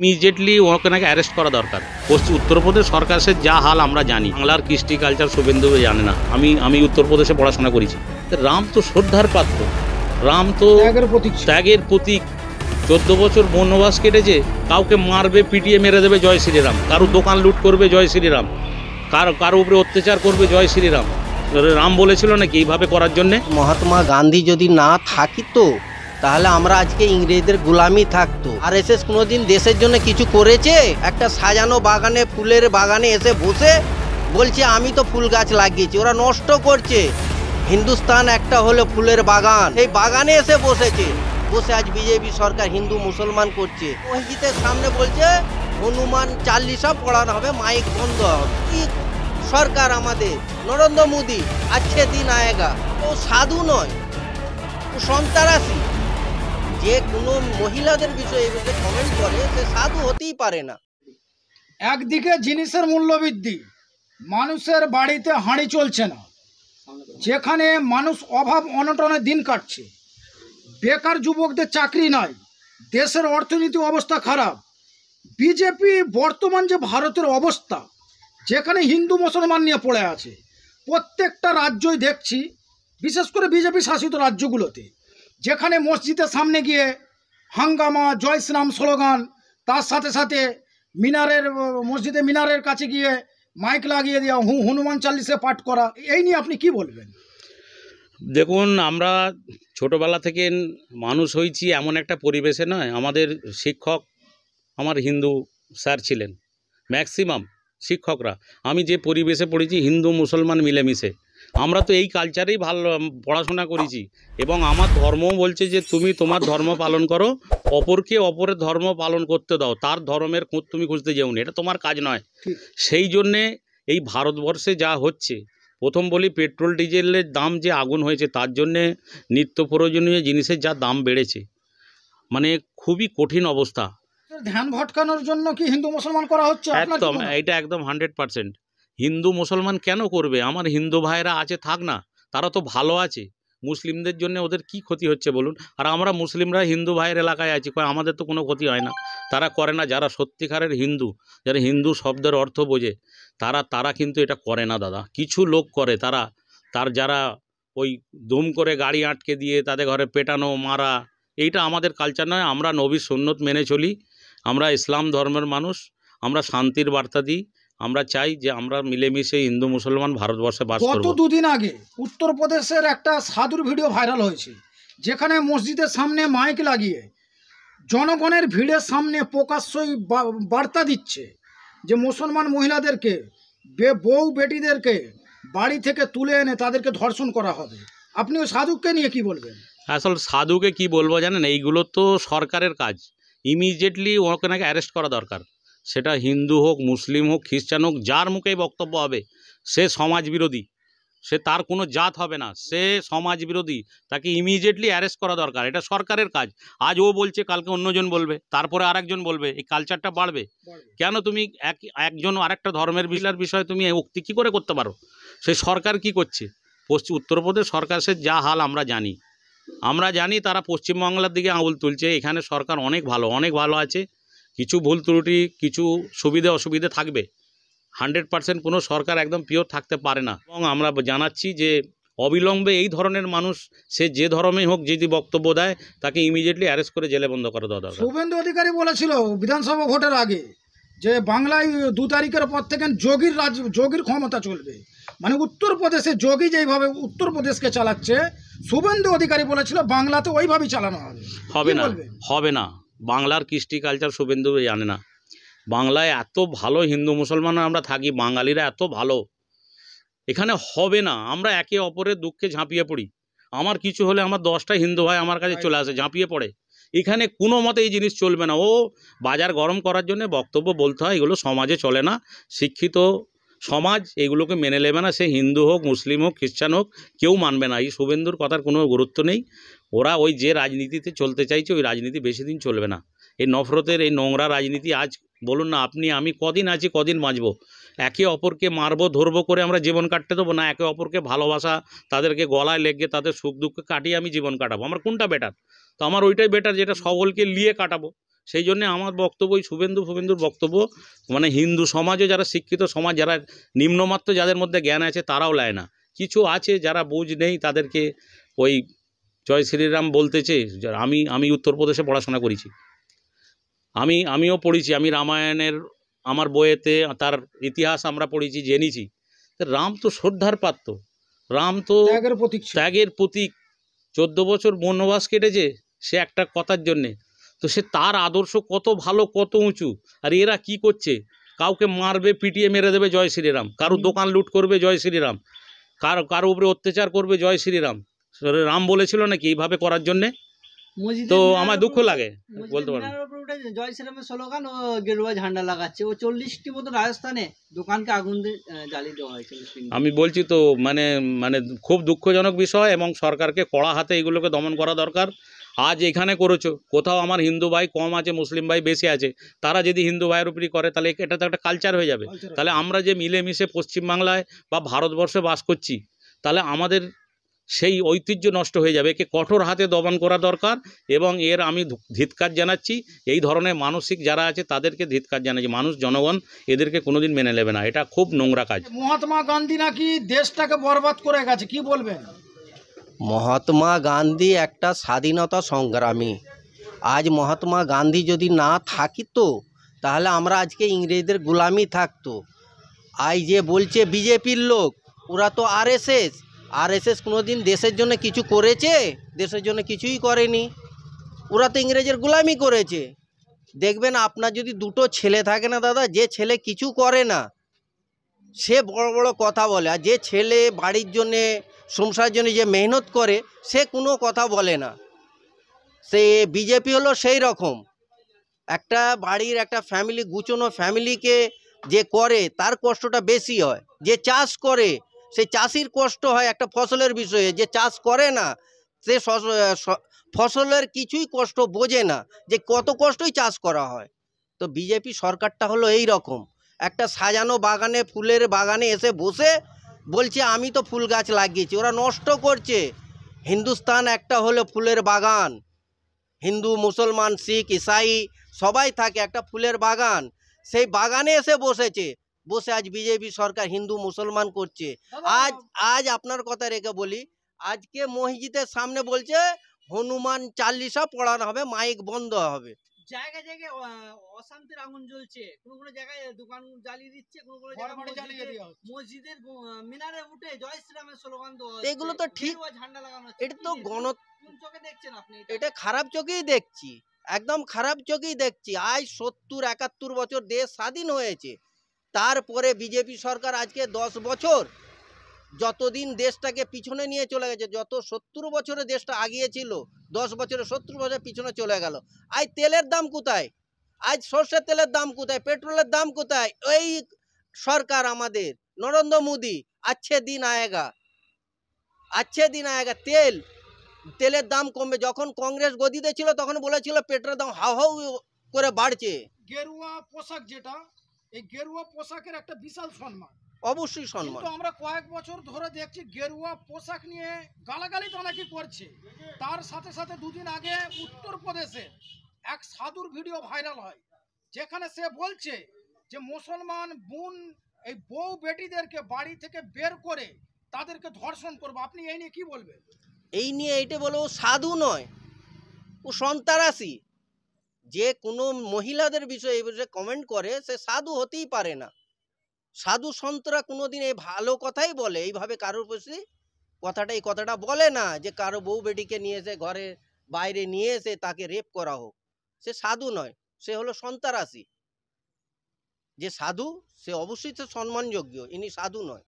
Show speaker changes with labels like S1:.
S1: immediately ওনাকে arrest করা দরকার পশ্চিম উত্তরপ্রদেশ সরকারের যা হাল আমরা জানি বাংলার কৃষ্টি কালচার শুভেন্দু জানে না আমি আমি উত্তরপ্রদেশে পড়াশোনা করেছি রাম তো শ্রদ্ধার পাত্র রাম তো ত্যাগের প্রতীক চোদ্দ বছর বনবাস কেটেছে কাউকে মারবে পিটিয়ে মেরে দেবে জয় শ্রীরাম কারো দোকান লুট করবে জয় শ্রীরাম কারো কারো উপরে অত্যাচার করবে জয় শ্রীরাম রাম বলেছিল নাকি এইভাবে করার জন্যে
S2: মহাত্মা গান্ধী যদি না থাকিত তাহলে আমরা আজকে ইংরেজদের গোলামি থাকতো আর এসে কোনোদিন দেশের জন্য কিছু করেছে একটা সাজানো বাগানে ফুলের বাগানে এসে বসে বলছে আমি তো ফুল গাছ লাগিয়েছি ওরা নষ্ট করছে হিন্দুস্তান একটা হলো ফুলের বাগান এই বাগানে এসে বসেছে বসে আজ বিজেপি সরকার হিন্দু মুসলমান করছে মসজিদের সামনে বলছে হনুমান চাল্লিশা পড়ানো হবে মাইক বন্ধ হবে কি সরকার আমাদের নরেন্দ্র মোদী আজকে দিন আয়েগা ও সাধু নয় ও সন্তারাসী যে কোনো মহিলাদের বিষয়ে এভাবে কমেন্ট করে সে সাধু হতেই পারে না একদিকে জিনিসের মূল্য বৃদ্ধি মানুষের
S3: বাড়িতে হাঁড়ি চলছে না যেখানে মানুষ অভাব অনটনে দিন কাটছে বেকার যুবকদের চাকরি নাই দেশের অর্থনীতি অবস্থা খারাপ বিজেপি বর্তমান যে ভারতের অবস্থা যেখানে হিন্দু মুসলমান নিয়ে পড়ে আছে প্রত্যেকটা রাজ্যই দেখছি বিশেষ করে বিজেপি শাসিত রাজ্যগুলোতে যেখানে মসজিদের সামনে গিয়ে হাঙ্গামা জয় শ্রীরাম স্লোগান তার সাথে সাথে মিনারের মসজিদে মিনারের কাছে গিয়ে মাইক লাগিয়ে দেওয়া হু হনুমান চাল্লিশে পাঠ করা এই নিয়ে আপনি কি বলবেন
S1: দেখুন আমরা ছোটবেলা থেকে মানুষ হয়েছি এমন একটা পরিবেশে নয় আমাদের শিক্ষক আমার হিন্দু স্যার ছিলেন ম্যাক্সিমাম শিক্ষকরা আমি যে পরিবেশে পড়েছি হিন্দু মুসলমান মিলেমিশে আমরা তো এই কালচারেই ভালো পড়াশোনা করেছি এবং আমার ধর্মও বলছে যে তুমি তোমার ধর্ম পালন করো অপরকে অপরের ধর্ম পালন করতে দাও তার ধর্মের খোঁজ তুমি খুঁজতে যেও না এটা তোমার কাজ নয় সেই জন্যে এই ভারতবর্ষে যা হচ্ছে প্রথম বলি পেট্রোল ডিজেলের দাম যে আগুন হয়েছে তার জন্যে নিত্য প্রয়োজনীয় জিনিসের যা দাম বেড়েছে মানে খুবই কঠিন অবস্থা
S3: ধ্যান ভটকানোর জন্য কি হিন্দু মুসলমান করা হচ্ছে একদম
S1: এটা একদম হান্ড্রেড পার্সেন্ট হিন্দু মুসলমান কেন করবে আমার হিন্দু ভাইরা আছে থাক না তারা তো ভালো আছে মুসলিমদের জন্য ওদের কি ক্ষতি হচ্ছে বলুন আর আমরা মুসলিমরা হিন্দু ভাইয়ের এলাকায় আছি কয় আমাদের তো কোনো ক্ষতি হয় না তারা করে না যারা সত্যিকারের হিন্দু যারা হিন্দু শব্দের অর্থ বোঝে তারা তারা কিন্তু এটা করে না দাদা কিছু লোক করে তারা তার যারা ওই দুম করে গাড়ি আটকে দিয়ে তাদের ঘরে পেটানো মারা এইটা আমাদের কালচার নয় আমরা নবী সন্ন্যত মেনে চলি আমরা ইসলাম ধর্মের মানুষ আমরা শান্তির বার্তা দিই আমরা চাই যে আমরা মিলেমিশে হিন্দু মুসলমান ভারতবর্ষে বাস গত
S3: দুদিন আগে উত্তরপ্রদেশের একটা সাধুর ভিডিও ভাইরাল হয়েছে যেখানে মসজিদের সামনে মাইক লাগিয়ে জনগণের ভিড়ের সামনে প্রকাশ্যই বার্তা দিচ্ছে যে মুসলমান মহিলাদেরকে বউ বেটিদেরকে বাড়ি থেকে তুলে এনে তাদেরকে ধর্ষণ করা হবে আপনি ওই সাধুকে নিয়ে কি বলবেন
S1: আসল সাধুকে কি বলবো জানেন এইগুলো তো সরকারের কাজ ইমিডিয়েটলি ওকে নাকি অ্যারেস্ট করা দরকার সেটা হিন্দু হোক মুসলিম হোক খ্রিস্টান হোক যার মুখেই বক্তব্য হবে সে সমাজ বিরোধী সে তার কোনো জাত হবে না সে সমাজ বিরোধী তাকে ইমিডিয়েটলি অ্যারেস্ট করা দরকার এটা সরকারের কাজ আজ ও বলছে কালকে অন্যজন বলবে তারপরে আরেকজন বলবে এই কালচারটা বাড়বে কেন তুমি এক একজন আরেকটা ধর্মের বিলার বিষয়ে তুমি উক্তি কী করে করতে পারো সে সরকার কি করছে পশ্চিম উত্তরপ্রদেশ সরকারের যা হাল আমরা জানি আমরা জানি তারা পশ্চিমবাংলার দিকে আঙুল তুলছে এখানে সরকার অনেক ভালো অনেক ভালো আছে কিছু ভুল ত্রুটি কিছু সুবিধে অসুবিধে থাকবে হান্ড্রেড পার্সেন্ট কোনো সরকার একদম পিওর থাকতে পারে না এবং আমরা জানাচ্ছি যে অবিলম্বে এই ধরনের মানুষ সে যে ধরমে হোক যদি বক্তব্য দেয় তাকে ইমিডিয়েটলি অ্যারেস্ট করে জেলে বন্ধ করে দেওয়া দরকার
S3: শুভেন্দু অধিকারী বলেছিল বিধানসভা ভোটের আগে যে বাংলায় দু তারিখের পর থেকে যোগীর রাজ যোগীর ক্ষমতা চলবে মানে উত্তরপ্রদেশে যোগী যেইভাবে উত্তরপ্রদেশকে চালাচ্ছে শুভেন্দু অধিকারী বলেছিল বাংলাতে ওইভাবেই চালানো হবে
S1: হবে না হবে না বাংলার কৃষ্টি কালচার শুভেন্দু জানে না বাংলায় এত ভালো হিন্দু মুসলমান আমরা থাকি বাঙালিরা এত ভালো এখানে হবে না আমরা একে অপরের দুঃখে ঝাঁপিয়ে পড়ি আমার কিছু হলে আমার দশটা হিন্দু ভাই আমার কাছে চলে আসে ঝাঁপিয়ে পড়ে এখানে কোনো মতে এই জিনিস চলবে না ও বাজার গরম করার জন্য বক্তব্য বলতে হয় এগুলো সমাজে চলে না শিক্ষিত সমাজ এগুলোকে মেনে নেবে না সে হিন্দু হোক মুসলিম হোক খ্রিস্টান হোক কেউ মানবে না এই শুভেন্দুর কথার কোনো গুরুত্ব নেই ওরা ওই যে রাজনীতিতে চলতে চাইছে ওই রাজনীতি বেশি দিন চলবে না এই নফরতের এই নোংরা রাজনীতি আজ বলুন না আপনি আমি কদিন আছি কদিন বাঁচব একে অপরকে মারবো ধরবো করে আমরা জীবন কাটতে দেবো না একে অপরকে ভালোবাসা তাদেরকে গলায় লেগে তাদের সুখ দুঃখ কাটিয়ে আমি জীবন কাটাবো আমার কোনটা বেটার তো আমার ওইটাই বেটার যেটা সকলকে নিয়ে কাটাবো সেই জন্যে আমার বক্তব্য ওই শুভেন্দু শুভেন্দুর বক্তব্য মানে হিন্দু সমাজও যারা শিক্ষিত সমাজ যারা নিম্নমাত্র যাদের মধ্যে জ্ঞান আছে তারাও লায় না কিছু আছে যারা বুঝ নেই তাদেরকে ওই জয় শ্রীরাম বলতেছে আমি আমি উত্তরপ্রদেশে পড়াশোনা করেছি আমি আমিও পড়েছি আমি রামায়ণের আমার বইয়েতে তার ইতিহাস আমরা পড়েছি জেনেছি রাম তো শ্রদ্ধার পাত্র রাম তো ত্যাগের প্রতীক ত্যাগের প্রতীক চোদ্দ বছর বনবাস কেটেছে সে একটা কথার জন্যে তো সে তার আদর্শ কত ভালো কত উঁচু আর এরা কি করছে কাউকে মারবে পিটিয়ে মেরে দেবে জয় শ্রীরাম কারো দোকান লুট করবে জয় শ্রীরাম কারো কারো উপরে অত্যাচার করবে জয় শ্রীরাম রাম বলেছিল নাকি এইভাবে করার জন্যে তো আমার দুঃখ লাগে বলতে পারবো
S2: জয় শ্রীরামের স্লোগান ও গেরুয়া ঝান্ডা লাগাচ্ছে ও চল্লিশটি মতো রাজস্থানে দোকানকে আগুন জ্বালিয়ে দেওয়া
S1: আমি বলছি তো মানে মানে খুব দুঃখজনক বিষয় এবং সরকারকে কড়া হাতে এগুলোকে দমন করা দরকার আজ এখানে করেছো কোথাও আমার হিন্দু ভাই কম আছে মুসলিম ভাই বেশি আছে তারা যদি হিন্দু ভাইয়ের উপরই করে তাহলে এটা তো একটা কালচার হয়ে যাবে তাহলে আমরা যে মিলেমিশে পশ্চিমবাংলায় বা ভারতবর্ষে বাস করছি তাহলে আমাদের সেই ঐতিহ্য নষ্ট হয়ে যাবে একে কঠোর হাতে দমন করা দরকার এবং এর আমি ধিৎকার জানাচ্ছি এই ধরনের মানসিক যারা আছে তাদেরকে ধিৎকার জানাচ্ছি মানুষ জনগণ এদেরকে কোনোদিন মেনে নেবে না এটা খুব নোংরা কাজ
S3: মহাত্মা গান্ধী নাকি দেশটাকে বরবাদ করে গেছে কি বলবেন
S2: মহাত্মা গান্ধী একটা স্বাধীনতা সংগ্রামী আজ মহাত্মা গান্ধী যদি না থাকিত তাহলে আমরা আজকে ইংরেজদের গোলামি থাকতো আজ যে বলছে বিজেপির লোক ওরা তো আরএসএস আরএসএস কোনো দিন দেশের জন্য কিছু করেছে দেশের জন্য কিছুই করেনি ওরা তো ইংরেজের গোলামি করেছে দেখবেন আপনার যদি দুটো ছেলে থাকে না দাদা যে ছেলে কিছু করে না সে বড় বড় কথা বলে আর যে ছেলে বাড়ির জন্যে সংসারের জন্য যে মেহনত করে সে কোনো কথা বলে না সে বিজেপি হলো সেই রকম একটা বাড়ির একটা ফ্যামিলি গুছোনো ফ্যামিলিকে যে করে তার কষ্টটা বেশি হয় যে চাষ করে সেই চাষির কষ্ট হয় একটা ফসলের বিষয়ে যে চাষ করে না সে ফসলের কিছুই কষ্ট বোঝে না যে কত কষ্টই চাষ করা হয় তো বিজেপি সরকারটা হলো এই রকম একটা সাজানো বাগানে ফুলের বাগানে এসে বসে বলছে আমি তো ফুল গাছ লাগিয়েছি ওরা নষ্ট করছে হিন্দুস্তান একটা হলো ফুলের বাগান হিন্দু মুসলমান শিখ ইসাই সবাই থাকে একটা ফুলের বাগান সেই বাগানে এসে বসেছে বসে আজ বিজেপি সরকার হিন্দু মুসলমান করছে আজ আজ আপনার কথা রেখে বলি আজকে মসজিদের সামনে বলছে হনুমান চাল্লিশা পড়ানো হবে মাইক বন্ধ হবে এটা খারাপ চোখেই দেখছি একদম খারাপ চোখেই দেখছি আজ সত্তর একাত্তর বছর দেশ স্বাধীন হয়েছে তারপরে বিজেপি সরকার আজকে দশ বছর যতদিন দেশটাকে পিছনে নিয়ে চলে গেছে যত সত্তর বছরে দেশটা আগিয়েছিল দশ বছরে সত্তর বছর পিছনে চলে গেল আজ তেলের দাম কোথায় আজ সর্ষের তেলের দাম কোথায় পেট্রোলের দাম কোথায় এই সরকার আমাদের নরেন্দ্র মোদী আচ্ছে দিন আয়েগা আচ্ছে দিন আয়েগা তেল তেলের দাম কমবে যখন কংগ্রেস গদিতে ছিল তখন বলেছিল পেট্রোলের দাম হাও হাউ করে বাড়ছে
S3: গেরুয়া পোশাক যেটা এই গেরুয়া পোশাকের একটা বিশাল সম্মান
S2: অবশ্যই সম্মান আমরা
S3: কয়েক বছর ধরে দেখছি গেরুয়া পোশাক নিয়ে গালাগালি তো নাকি করছে তার সাথে সাথে দুদিন আগে উত্তরপ্রদেশে এক সাধুর ভিডিও ভাইরাল হয় যেখানে সে বলছে যে মুসলমান বোন এই বউ বেটিদেরকে বাড়ি থেকে বের করে তাদেরকে ধর্ষণ করবো আপনি এই নিয়ে কি বলবেন
S2: এই নিয়ে এইটা বলো সাধু নয় ও সন্তারাসী যে কোনো মহিলাদের বিষয়ে এই বিষয়ে কমেন্ট করে সে সাধু হতেই পারে না সাধু সন্তরা কোনোদিন এই ভালো কথাই বলে এইভাবে কারোর প্রতি কথাটা এই কথাটা বলে না যে কারো বউ বেটিকে নিয়ে এসে ঘরে বাইরে নিয়ে এসে তাকে রেপ করা হোক সে সাধু নয় সে হলো সন্তারাশি যে সাধু সে অবশ্যই সে সম্মানযোগ্য ইনি সাধু নয়